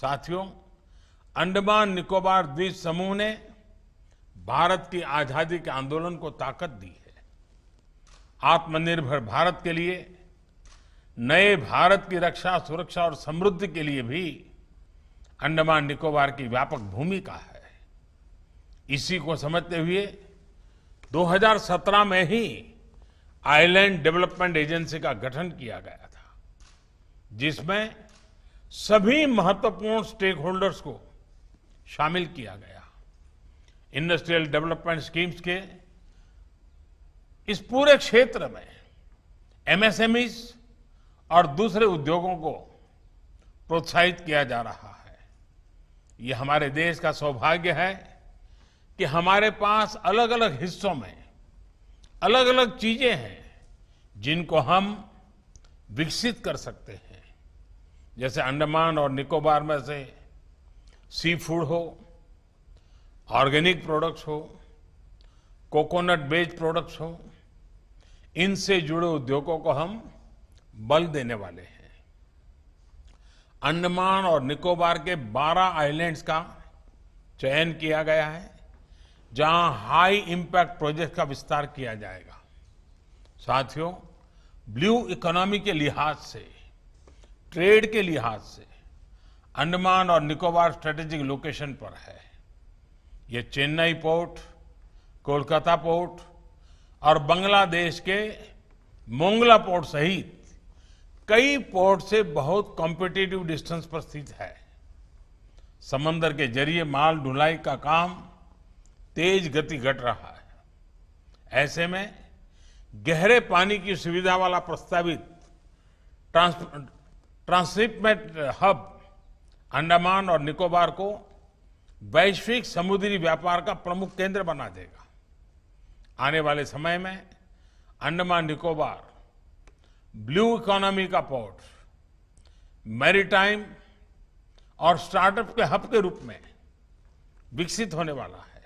साथियों अंडमान निकोबार द्वीप समूह ने भारत की आजादी के आंदोलन को ताकत दी है आत्मनिर्भर भारत के लिए नए भारत की रक्षा सुरक्षा और समृद्धि के लिए भी अंडमान निकोबार की व्यापक भूमिका है इसी को समझते हुए 2017 में ही आइलैंड डेवलपमेंट एजेंसी का गठन किया गया था जिसमें सभी महत्वपूर्ण स्टेक होल्डर्स को शामिल किया गया इंडस्ट्रियल डेवलपमेंट स्कीम्स के इस पूरे क्षेत्र में एमएसएमईस और दूसरे उद्योगों को प्रोत्साहित किया जा रहा है यह हमारे देश का सौभाग्य है कि हमारे पास अलग अलग हिस्सों में अलग अलग चीजें हैं जिनको हम विकसित कर सकते हैं जैसे अंडमान और निकोबार में से सी फूड हो ऑर्गेनिक प्रोडक्ट्स हो कोकोनट बेस्ड प्रोडक्ट्स हो इनसे जुड़े उद्योगों को हम बल देने वाले हैं अंडमान और निकोबार के 12 आइलैंड्स का चयन किया गया है जहां हाई इम्पैक्ट प्रोजेक्ट का विस्तार किया जाएगा साथियों ब्लू इकोनॉमी के लिहाज से ट्रेड के लिहाज से अंडमान और निकोबार स्ट्रेटेजिक लोकेशन पर है ये चेन्नई पोर्ट कोलकाता पोर्ट और बांग्लादेश के मोंगला पोर्ट सहित कई पोर्ट से बहुत कॉम्पिटेटिव डिस्टेंस पर स्थित है समंदर के जरिए माल ढुलाई का काम तेज गति घट रहा है ऐसे में गहरे पानी की सुविधा वाला प्रस्तावित ट्रांसशिपमेंट हब अंडमान और निकोबार को वैश्विक समुद्री व्यापार का प्रमुख केंद्र बना देगा आने वाले समय में अंडमान निकोबार ब्लू इकोनॉमी का पोर्ट मैरीटाइम और स्टार्टअप के हब के रूप में विकसित होने वाला है